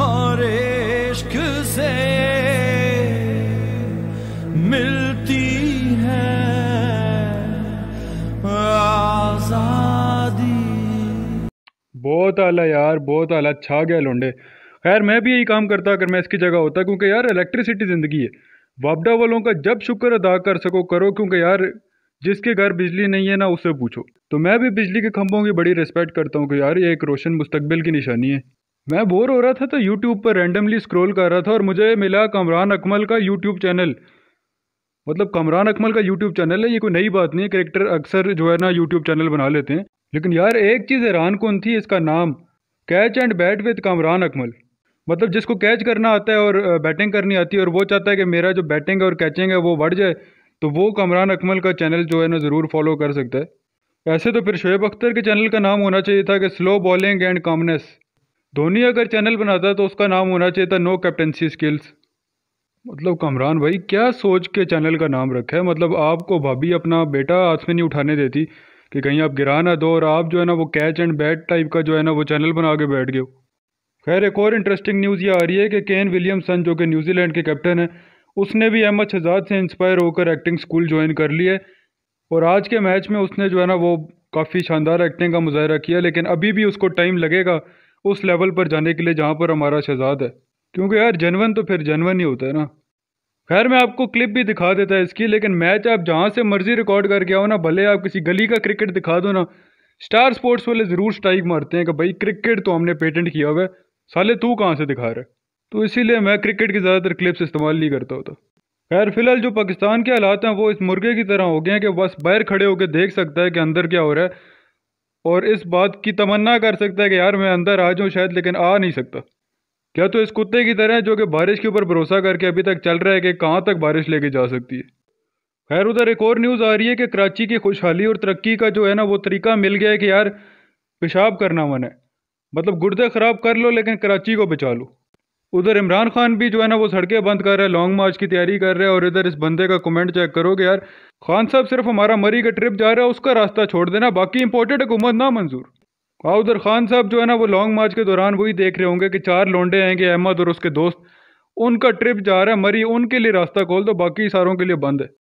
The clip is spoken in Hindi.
और इश्क से मिलती है आजादी बहुत आला यार बहुत आला छा अच्छा गया लोंडे खैर मैं भी यही काम करता अगर मैं इसकी जगह होता क्योंकि यार इलेक्ट्रिसिटी ज़िंदगी है वापडा वालों का जब शुक्र अदा कर सको करो क्योंकि यार जिसके घर बिजली नहीं है ना उससे पूछो तो मैं भी बिजली के खंभों की बड़ी रिस्पेक्ट करता हूँ कि यार ये एक रोशन मुस्तकबिल की निशानी है मैं बोर हो रहा था तो यूट्यूब पर रैंडमली स्क्रॉल कर रहा था और मुझे मिला कमरान अकमल का यूट्यूब चैनल मतलब कमरान अकमल का यूट्यूब चैनल है ये कोई नई बात नहीं है करेक्टर अक्सर जो है ना यूट्यूब चैनल बना लेते हैं लेकिन यार एक चीज़ हैरान कौन थी इसका नाम catch and bat with Kamran Akmal मतलब जिसको कैच करना आता है और बैटिंग करनी आती है और वो चाहता है कि मेरा जो बैटिंग है और कैचिंग है वो बढ़ जाए तो वो कमरान अकमल का चैनल जो है ना ज़रूर फॉलो कर सकता है ऐसे तो फिर शोएब अख्तर के चैनल का नाम होना चाहिए था कि slow bowling and calmness Dhoni अगर चैनल बनाता तो उसका नाम होना चाहिए था नो कैप्टनसी स्किल्स मतलब कमरान भाई क्या सोच के चैनल का नाम रखा है मतलब आपको भाभी अपना बेटा हाथ में नहीं उठाने देती कि कहीं आप गिरा ना दो और आप जो है ना वो कैच एंड बैट टाइप का जो है ना वो चैनल बना के बैठ गए खैर एक और इंटरेस्टिंग न्यूज़ ये आ रही है कि केन विलियमसन जो कि न्यूजीलैंड के कैप्टन हैं उसने भी अहमद शहजाद से इंस्पायर होकर एक्टिंग स्कूल ज्वाइन कर लिया है और आज के मैच में उसने जो है ना वो काफ़ी शानदार एक्टिंग का मुजाहरा किया लेकिन अभी भी उसको टाइम लगेगा उस लेवल पर जाने के लिए जहाँ पर हमारा शहजाद है क्योंकि यार जनवन तो फिर जनवन ही होता है ना खैर मैं आपको क्लिप भी दिखा देता है इसकी लेकिन मैच आप जहाँ से मर्जी रिकॉर्ड करके आओ ना भले आप किसी गली का क्रिकेट दिखा दो ना स्टार स्पोर्ट्स वाले ज़रूर स्ट्राइक मारते हैं कि भाई क्रिकेट तो हमने पेटेंट किया हुआ है साले तू कहाँ से दिखा रहा है तो इसीलिए मैं क्रिकेट की ज़्यादातर क्लिप्स इस्तेमाल नहीं करता होता खैर फिलहाल जो पाकिस्तान के हालात हैं वो इस मुर्गे की तरह हो गए हैं कि बस बाहर खड़े होकर देख सकता है कि अंदर क्या हो रहा है और इस बात की तमन्ना कर सकता है कि यार मैं अंदर आ जाऊँ शायद लेकिन आ नहीं सकता क्या तो इस कुत्ते की तरह जो कि बारिश के ऊपर भरोसा करके अभी तक चल रहा है कि कहाँ तक बारिश लेके जा सकती है खैर उधर एक और न्यूज़ आ रही है कि कराची की खुशहाली और तरक्की का जो है ना वो तरीका मिल गया है कि यार पेशाब करना मन है मतलब गुर्दे ख़राब कर लो लेकिन कराची को बचा लो उधर इमरान खान भी जो है ना वो सड़कें बंद कर रहे हैं लॉन्ग मार्च की तैयारी कर रहे हैं और इधर इस बंदे का कमेंट चेक करोगे यार खान साहब सिर्फ हमारा मरी का ट्रिप जा रहा है उसका रास्ता छोड़ देना बाकी इंपोर्टेड हुकूमत ना मंजूर हाँ उधर खान साहब जो है ना वो लॉन्ग मार्च के दौरान वही देख रहे होंगे कि चार लोंडे आएंगे अहमद और उसके दोस्त उनका ट्रिप जा रहा है मरी उनके लिए रास्ता खोल दो बाकी सारों के लिए बंद है